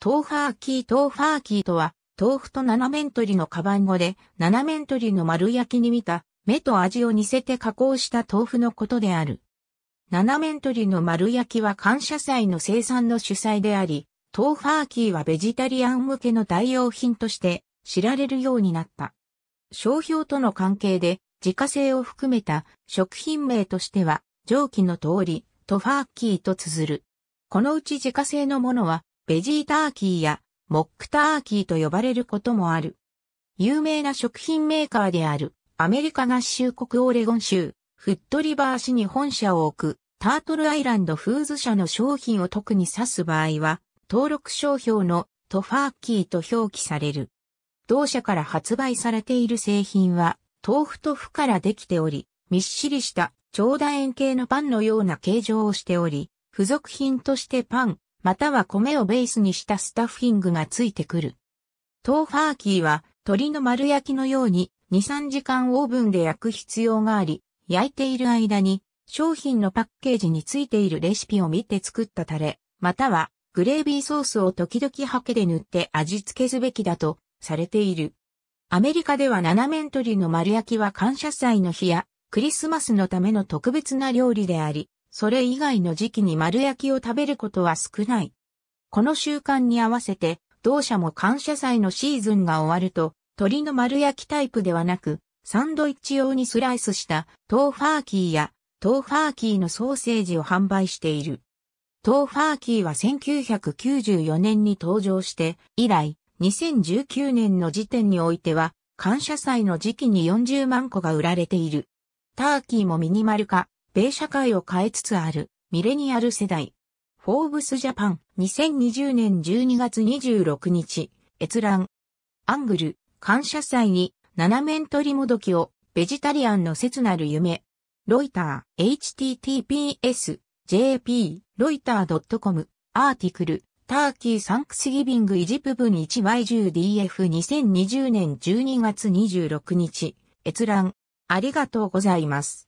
トーファーキートーファーキーとは、豆腐と七面鳥のカバン語で、七面鳥の丸焼きに見た、目と味を似せて加工した豆腐のことである。七面鳥の丸焼きは感謝祭の生産の主催であり、トーファーキーはベジタリアン向けの代用品として知られるようになった。商標との関係で、自家製を含めた食品名としては、上記の通り、トファーキーと綴る。このうち自家製のものは、ベジーターキーやモックターキーと呼ばれることもある。有名な食品メーカーであるアメリカ合衆国オレゴン州フットリバー市に本社を置くタートルアイランドフーズ社の商品を特に指す場合は登録商標のトファーキーと表記される。同社から発売されている製品は豆腐と麩からできており、みっしりした長楕円形のパンのような形状をしており、付属品としてパン、または米をベースにしたスタッフィングがついてくる。トーファーキーは鶏の丸焼きのように2、3時間オーブンで焼く必要があり、焼いている間に商品のパッケージについているレシピを見て作ったタレ、またはグレービーソースを時々ハケで塗って味付けすべきだとされている。アメリカでは七面鶏の丸焼きは感謝祭の日やクリスマスのための特別な料理であり、それ以外の時期に丸焼きを食べることは少ない。この習慣に合わせて、同社も感謝祭のシーズンが終わると、鶏の丸焼きタイプではなく、サンドイッチ用にスライスしたトーファーキーやトーファーキーのソーセージを販売している。トーファーキーは1994年に登場して以来2019年の時点においては感謝祭の時期に40万個が売られている。ターキーもミニマル化、米社会を変えつつあるミレニアル世代。フォーブスジャパン2020年12月26日、閲覧。アングル、感謝祭に7面取りもどきをベジタリアンの切なる夢。ロイター、https、jp、ロイター .com、アーティクル、ターキーサンクスギビングイジプブン 1Y10DF2020 年12月26日、閲覧。ありがとうございます。